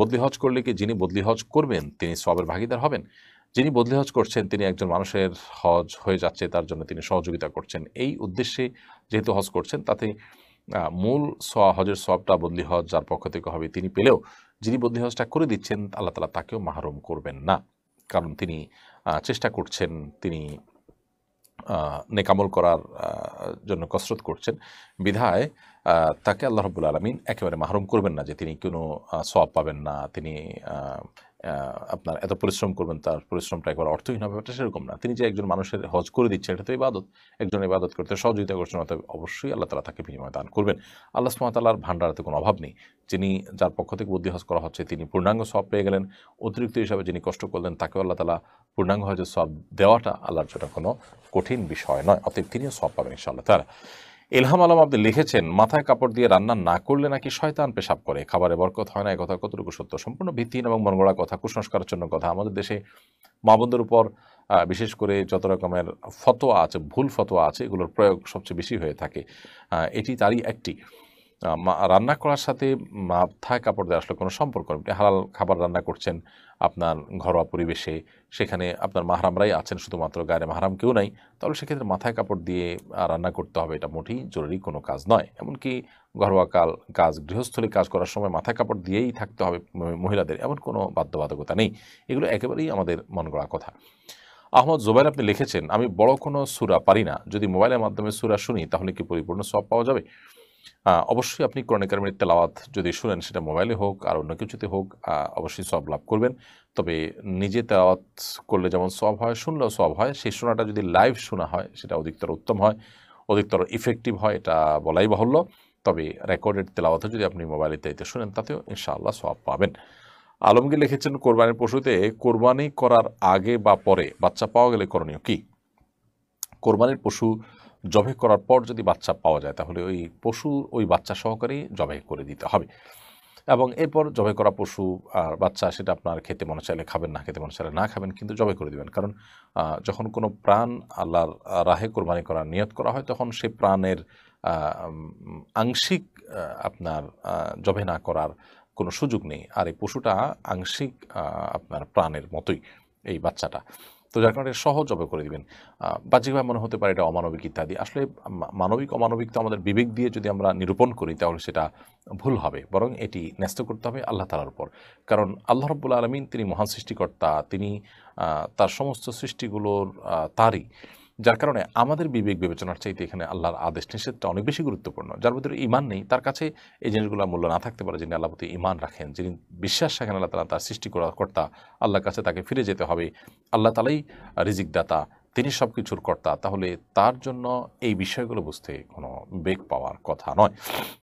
বদলি হজ করলে কি যিনি বদলি হজ করবেন তিনি সবের ভাগিদার হবেন যিনি বদলি হজ করছেন তিনি একজন মানুষের হজ হয়ে যাচ্ছে তার জন্য তিনি সহযোগিতা করছেন এই উদ্দেশ্যে যেহেতু হজ করছেন তাতে মূল সোয়া হজের সবটা বদলি হজ যার পক্ষ থেকে হবে তিনি পেলেও যিনি বদলি হজটা করে দিচ্ছেন আল্লাহ তালা তাকেও মাহরুম করবেন না কারণ তিনি চেষ্টা করছেন তিনি নেকামল করার জন্য কসরত করছেন বিধায় তাকে আল্লাহ রব্বুল আলমিন একেবারে মাহরুম করবেন না যে তিনি কোনো সব পাবেন না তিনি আপনার এত পরিশ্রম করবেন তার পরিশ্রমটা একবার অর্থহীন হবে এটা সেরকম না তিনি যে একজন মানুষের হজ করে দিচ্ছে এটা তো ইবাদত একজন ইবাদত করতে সহযোগিতা করছেন অর্থাৎ অবশ্যই আল্লাহ তালা তাকে বিনিময় দান করবেন আল্লাহ সুমাতাল্লাহর ভাণ্ডারাতে কোনো অভাব নেই যিনি যার পক্ষ থেকে বুদ্ধি হজ করা হচ্ছে তিনি পূর্ণাঙ্গ সব পেয়ে গেলেন অতিরিক্ত হিসাবে যিনি কষ্ট করলেন তাকেও আল্লাহ তালা পূর্ণাঙ্গ হজের সব দেওয়াটা আল্লাহর জন্য কোনো কঠিন বিষয় নয় অতএব তিনিও সব পাবেন ইনশাআল্লাহ তারা এলহাম আলম আপনি লিখেছেন মাথায় কাপড় দিয়ে রান্না না করলে নাকি শয়তান পেশাব করে খাবারে বরকত হয় না এ কথা কতটুকু সত্য সম্পূর্ণ ভিত্তিহীন এবং মনগড়া কথা কুসংস্কারের জন্য কথা আমাদের দেশে বন্ধুর উপর বিশেষ করে যত রকমের ফতোয়া আছে ভুল ফতোয়া আছে এগুলোর প্রয়োগ সবচেয়ে বেশি হয়ে থাকে এটি তারই একটি রান্না করার সাথে মাথায় কাপড় দেওয়া আসলে কোনো সম্পর্ক নেই হালাল খাবার রান্না করছেন আপনার ঘরোয়া পরিবেশে সেখানে আপনার মাহারামরাই আছেন শুধুমাত্র গায়ে মাহারাম কেউ নাই তাহলে সেক্ষেত্রে মাথায় কাপড় দিয়ে রান্না করতে হবে এটা মোটেই জরুরি কোনো কাজ নয় এমনকি ঘরোয়া কাল কাজ গৃহস্থলী কাজ করার সময় মাথায় কাপড় দিয়েই থাকতে হবে মহিলাদের এমন কোনো বাধ্যবাধকতা নেই এগুলো একেবারেই আমাদের মন গড়া কথা আহমদ জোবাইর আপনি লিখেছেন আমি বড় কোনো সুরা পারি না যদি মোবাইলের মাধ্যমে সুরা শুনি তাহলে কি পরিপূর্ণ সব পাওয়া যাবে অবশ্যই আপনি কোরআন কারিমের তেলাওয়াত যদি শুনেন সেটা মোবাইলে হোক আর অন্য কিছুতে হোক অবশ্যই সব লাভ করবেন তবে নিজে তেলাওয়াত করলে যেমন সব হয় শুনলেও সব হয় সেই শোনাটা যদি লাইভ শোনা হয় সেটা অধিকতর উত্তম হয় অধিকতর ইফেক্টিভ হয় এটা বলাই বাহুল্য তবে রেকর্ডেড তেলাওয়াতও যদি আপনি মোবাইলে তাইতে শুনেন তাতেও ইনশাআল্লাহ সব পাবেন আলমগীর লিখেছেন কোরবানির পশুতে কোরবানি করার আগে বা পরে বাচ্চা পাওয়া গেলে করণীয় কি কোরবানির পশু জবে করার পর যদি বাচ্চা পাওয়া যায় তাহলে ওই পশু ওই বাচ্চা সহকারেই জবে করে দিতে হবে এবং এরপর জবে করা পশু আর বাচ্চা সেটা আপনার খেতে মনে চাইলে খাবেন না খেতে মনে চাইলে না খাবেন কিন্তু জবে করে দেবেন কারণ যখন কোনো প্রাণ আল্লাহর রাহে কোরবানি করার নিয়ত করা হয় তখন সেই প্রাণের আংশিক আপনার জবে না করার কোনো সুযোগ নেই আর এই পশুটা আংশিক আপনার প্রাণের মতোই এই বাচ্চাটা তো যার কারণে সহজভাবে করে দিবেন বাহ্যিকভাবে মনে হতে পারে এটা অমানবিক ইত্যাদি আসলে মানবিক অমানবিক তো আমাদের বিবেক দিয়ে যদি আমরা নিরূপণ করি তাহলে সেটা ভুল হবে বরং এটি ন্যস্ত করতে হবে আল্লাহ তালার উপর কারণ আল্লাহ রব্বুল আলমিন তিনি মহান সৃষ্টিকর্তা তিনি তার সমস্ত সৃষ্টিগুলোর তারই যার কারণে আমাদের বিবেক বিবেচনার চাইতে এখানে আল্লাহর আদেশ নিষেধটা অনেক বেশি গুরুত্বপূর্ণ যার ভিতরে ইমান নেই তার কাছে এই জিনিসগুলোর মূল্য না থাকতে পারে যিনি আল্লাহ প্রতি ইমান রাখেন যিনি বিশ্বাস রাখেন আল্লাহ তালা তার সৃষ্টি করা কর্তা আল্লাহর কাছে তাকে ফিরে যেতে হবে আল্লাহ তালাই রিজিক দাতা তিনি সব কিছুর কর্তা তাহলে তার জন্য এই বিষয়গুলো বুঝতে কোনো বেগ পাওয়ার কথা নয়